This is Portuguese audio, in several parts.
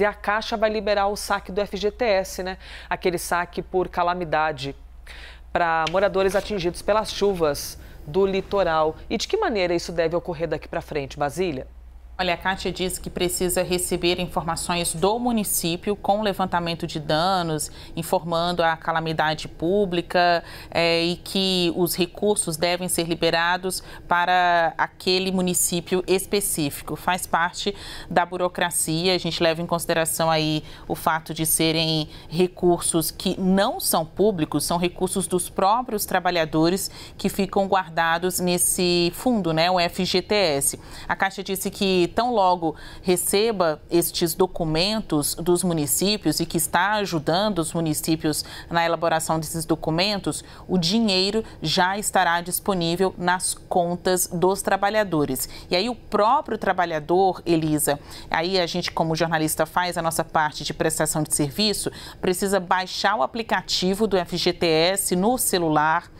e a Caixa vai liberar o saque do FGTS, né? Aquele saque por calamidade para moradores atingidos pelas chuvas do litoral. E de que maneira isso deve ocorrer daqui para frente, Basília? Olha, a Kátia diz que precisa receber informações do município com levantamento de danos, informando a calamidade pública é, e que os recursos devem ser liberados para aquele município específico. Faz parte da burocracia, a gente leva em consideração aí o fato de serem recursos que não são públicos, são recursos dos próprios trabalhadores que ficam guardados nesse fundo, né, o FGTS. A Caixa disse que tão logo receba estes documentos dos municípios e que está ajudando os municípios na elaboração desses documentos, o dinheiro já estará disponível nas contas dos trabalhadores. E aí o próprio trabalhador, Elisa, aí a gente como jornalista faz a nossa parte de prestação de serviço, precisa baixar o aplicativo do FGTS no celular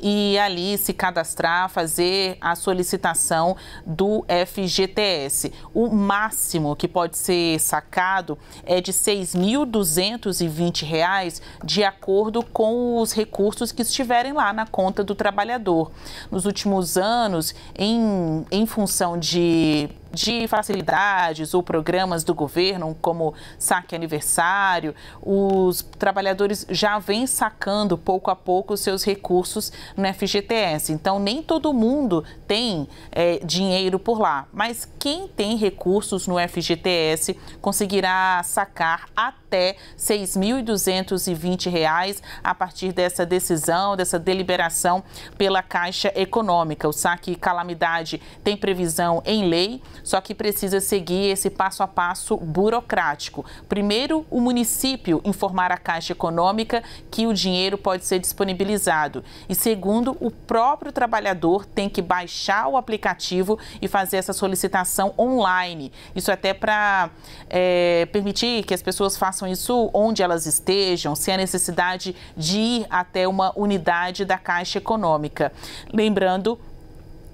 e ali se cadastrar, fazer a solicitação do FGTS esse. O máximo que pode ser sacado é de R$ 6.220, de acordo com os recursos que estiverem lá na conta do trabalhador. Nos últimos anos, em, em função de de facilidades ou programas do governo, como saque aniversário, os trabalhadores já vêm sacando pouco a pouco os seus recursos no FGTS. Então, nem todo mundo tem é, dinheiro por lá, mas quem tem recursos no FGTS conseguirá sacar até R$ 6.220 a partir dessa decisão, dessa deliberação pela Caixa Econômica. O saque calamidade tem previsão em lei só que precisa seguir esse passo a passo burocrático. Primeiro, o município informar a Caixa Econômica que o dinheiro pode ser disponibilizado. E segundo, o próprio trabalhador tem que baixar o aplicativo e fazer essa solicitação online. Isso até para é, permitir que as pessoas façam isso onde elas estejam, sem a necessidade de ir até uma unidade da Caixa Econômica. Lembrando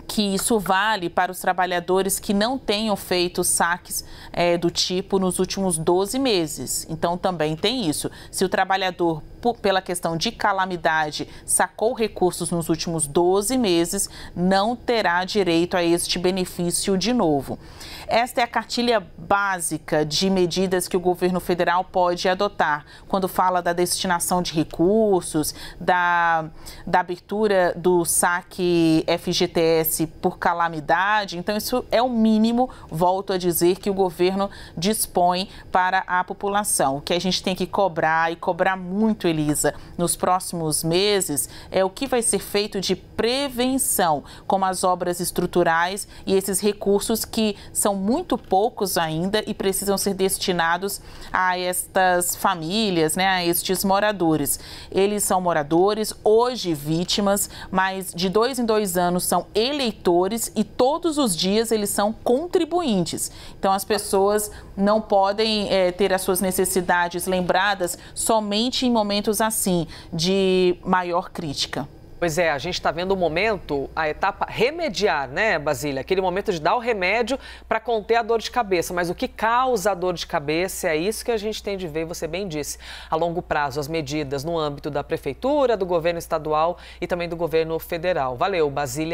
que isso vale para os trabalhadores que não tenham feito saques é, do tipo nos últimos 12 meses. Então também tem isso. Se o trabalhador pela questão de calamidade sacou recursos nos últimos 12 meses, não terá direito a este benefício de novo. Esta é a cartilha básica de medidas que o governo federal pode adotar quando fala da destinação de recursos, da, da abertura do saque FGTS por calamidade. Então, isso é o mínimo, volto a dizer, que o governo dispõe para a população. O que a gente tem que cobrar e cobrar muito Elisa, nos próximos meses é o que vai ser feito de prevenção, como as obras estruturais e esses recursos que são muito poucos ainda e precisam ser destinados a estas famílias, né, a estes moradores. Eles são moradores, hoje vítimas, mas de dois em dois anos são eleitores e todos os dias eles são contribuintes. Então as pessoas não podem é, ter as suas necessidades lembradas somente em momentos momentos assim de maior crítica? Pois é, a gente está vendo o momento, a etapa remediar, né, Basília? Aquele momento de dar o remédio para conter a dor de cabeça. Mas o que causa a dor de cabeça é isso que a gente tem de ver, você bem disse. A longo prazo, as medidas no âmbito da prefeitura, do governo estadual e também do governo federal. Valeu, Basília.